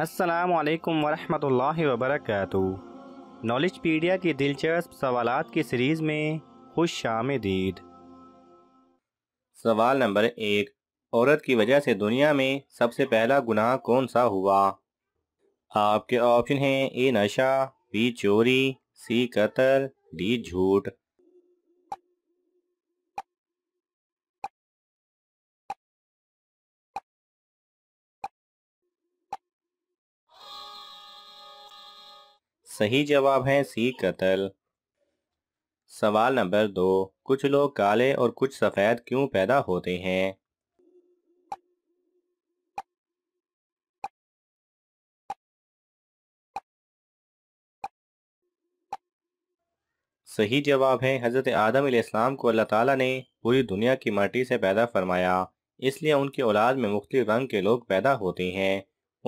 असलकम वरहमल वबरक नॉलेज पीडिया की दिलचस्प सवाल की सीरीज़ में खुश शाम दीद सवाल नंबर एक औरत की वजह से दुनिया में सबसे पहला गुनाह कौन सा हुआ आपके ऑप्शन हैं ए नशा बी चोरी सी कत्ल डी झूठ सही जवाब है सी कतल सवाल नंबर दो कुछ लोग काले और कुछ सफेद क्यों पैदा होते हैं सही जवाब है हज़रत आदम इस्लाम को अल्लाह ताला ने पूरी दुनिया की माटी से पैदा फरमाया इसलिए उनकी औलाद में मुख्तलिफ रंग के लोग पैदा होते हैं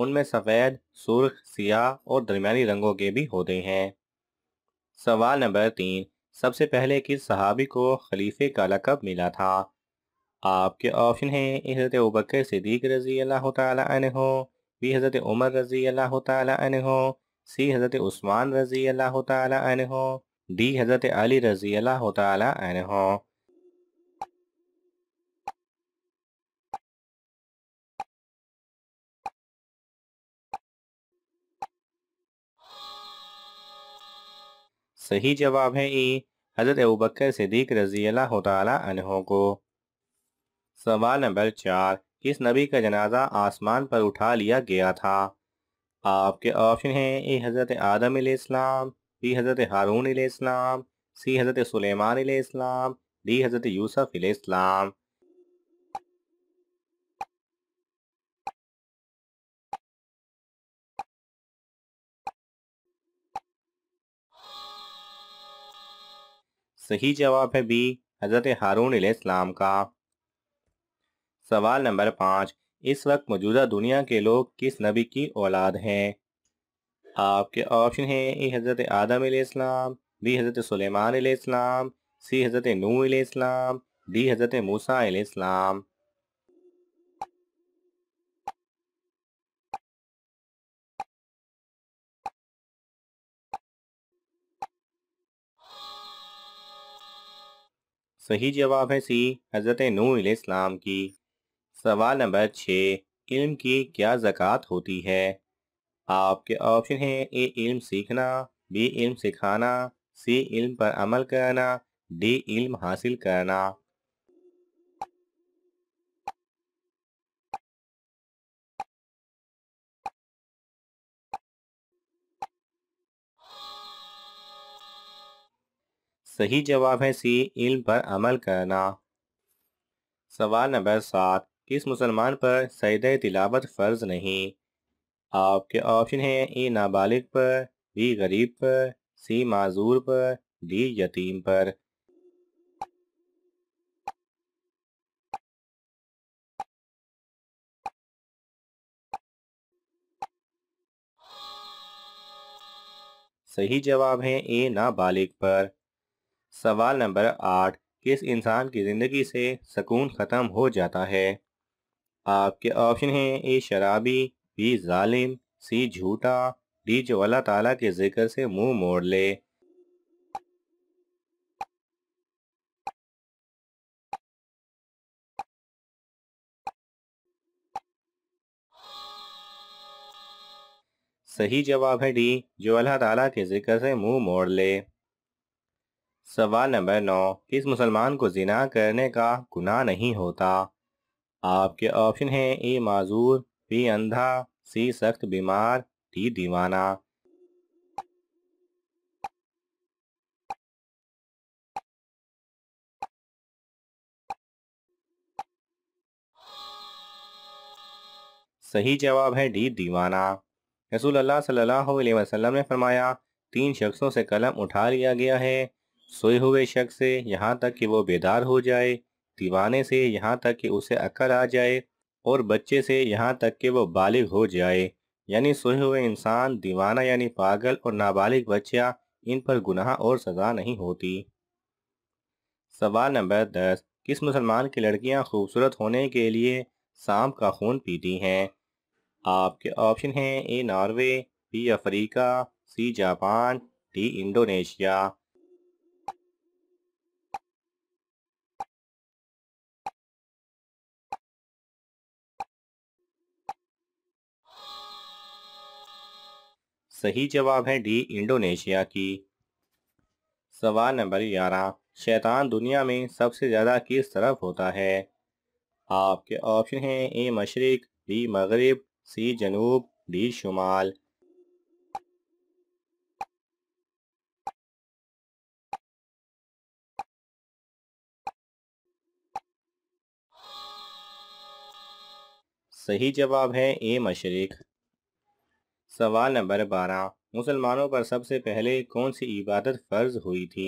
उनमें सफ़ेद सुर्ख सियाह और दरमियानी रंगों के भी होते हैं सवाल नंबर तीन सबसे पहले किस सहाबी को खलीफे का लकब मिला था आपके ऑप्शन हैं हज़रत उबकर सिद्दीक रजी अल्लाह तहो बी हज़रत उमर रजी अल्लाह तहो सी हज़रत उस्मान रजी अल्लाह तहो डी हज़रत अली रजी अल्लाह तहो सही जवाब है ई हजरत अबू सिद्दीक रजी अल्लाह को सवाल नंबर चार किस नबी का जनाजा आसमान पर उठा लिया गया था आपके ऑप्शन हैं ए हज़रत आदम इस्लाम बी हज़रत हारून इस्लाम सी हज़रत सुलेमान इस्लाम डी हज़रत यूसुफ इस्लाम सही जवाब है बी हजरत हारून इस्लाम का सवाल नंबर पाँच इस वक्त मौजूदा दुनिया के लोग किस नबी की औलाद हैं आपके ऑप्शन हैं ए हज़रत आदम इस्लाम बी हज़रत सुलेमान इस्लाम सी हज़रत नू इस्लाम डी हज़रत मूसा इस्लाम सही जवाब है सी हज़रत नू इस्लाम की सवाल नंबर छः इल्म की क्या ज़क़़त होती है आपके ऑप्शन हैं ए इल्म सीखना बी इल्म सिखाना सी इल्म पर अमल करना डी इल्म हासिल करना सही जवाब है सी इल्म पर अमल करना सवाल नंबर सात किस मुसलमान पर सैद तिलावत फ़र्ज नहीं आपके ऑप्शन हैं ए नाबालिग पर बी गरीब पर सी माजूर पर डी यतीम पर सही जवाब है ए नाबालिग पर सवाल नंबर आठ किस इंसान की ज़िंदगी से सुकून ख़त्म हो जाता है आपके ऑप्शन हैं ए शराबी बी जालिम सी झूठा डी जो अल्लाह ताला के जिक्र से मुंह मोड़ ले सही जवाब है डी जो अल्लाह ताला के जिक्र से मुंह मोड़ ले सवाल नंबर नौ किस मुसलमान को जिना करने का गुनाह नहीं होता आपके ऑप्शन हैं ए माजूर बी अंधा सी सख्त बीमार डी दीवाना सही जवाब है डी दीवाना रसूल अल्लाह सल्लल्लाहु अलैहि वसल्लम ने फरमाया तीन शख्सों से कलम उठा लिया गया है सोए हुए शख्स से यहाँ तक कि वो बेदार हो जाए दीवाने से यहाँ तक कि उसे अकल आ जाए और बच्चे से यहाँ तक कि वो बालिग हो जाए यानी सोए हुए इंसान दीवाना यानी पागल और नाबालिग बच्चा इन पर गुनाह और सज़ा नहीं होती सवाल नंबर दस किस मुसलमान की लड़कियां खूबसूरत होने के लिए सांप का खून पीती हैं आपके ऑप्शन हैं A Norway B Africa C Japan D Indonesia सही जवाब है डी इंडोनेशिया की सवाल नंबर ग्यारह शैतान दुनिया में सबसे ज़्यादा किस तरफ होता है आपके ऑप्शन हैं ए मशरक बी मगरब सी जनूब डी शुमाल सही जवाब है ए मशरक सवाल नंबर बारह मुसलमानों पर सबसे पहले कौन सी इबादत फर्ज हुई थी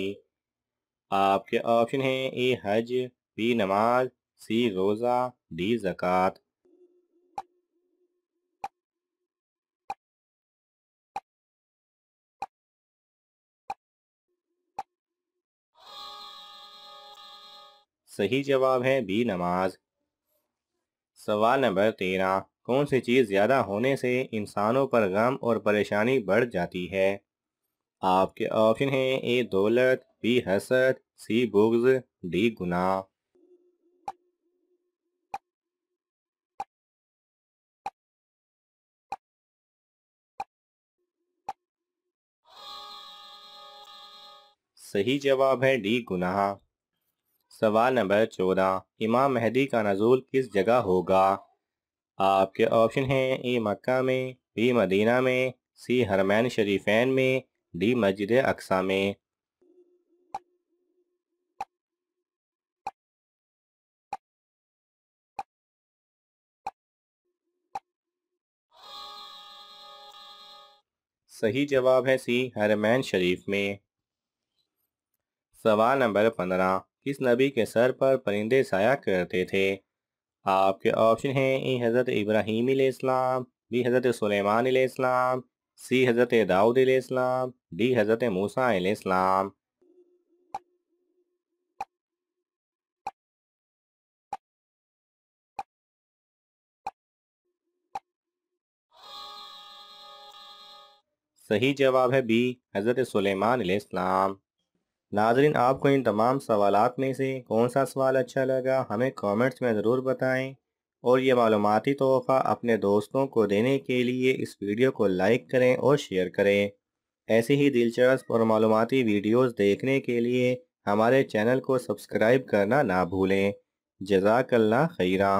आपके ऑप्शन हैं ए हज बी नमाज सी रोज़ा डी ज़क़़त सही जवाब है बी नमाज सवाल नंबर तेरह कौन सी चीज ज्यादा होने से इंसानों पर गम और परेशानी बढ़ जाती है आपके ऑप्शन हैं ए दौलत बी हसद सी बुग्ज डी गुनाह सही जवाब है डी गुनाह सवाल नंबर चौदह इमाम मेहदी का नजूल किस जगह होगा आपके ऑप्शन हैं ए मक्का में बी मदीना में सी हरमैन शरीफैन में डी मस्जिद अक्सा में सही जवाब है सी हरमैन शरीफ में सवाल नंबर पंद्रह किस नबी के सर पर परिंदे साया करते थे आपके ऑप्शन हैं ए हज़रत इब्राहिम इस्लाम बी हज़रत सुलेमान इस्लाम सी हज़रत दाऊद इस्लाम डी हज़रत मूसा इस्लाम सही जवाब है बी हज़रत सुलेमान इस्लाम नाजरीन आपको इन तमाम सवाल में से कौन सा सवाल अच्छा लगा हमें कमेंट्स में ज़रूर बताएं और ये मालूमती तोहफ़ा अपने दोस्तों को देने के लिए इस वीडियो को लाइक करें और शेयर करें ऐसे ही दिलचस्प और मालूमती वीडियोस देखने के लिए हमारे चैनल को सब्सक्राइब करना ना भूलें जजाकल्ला खैरा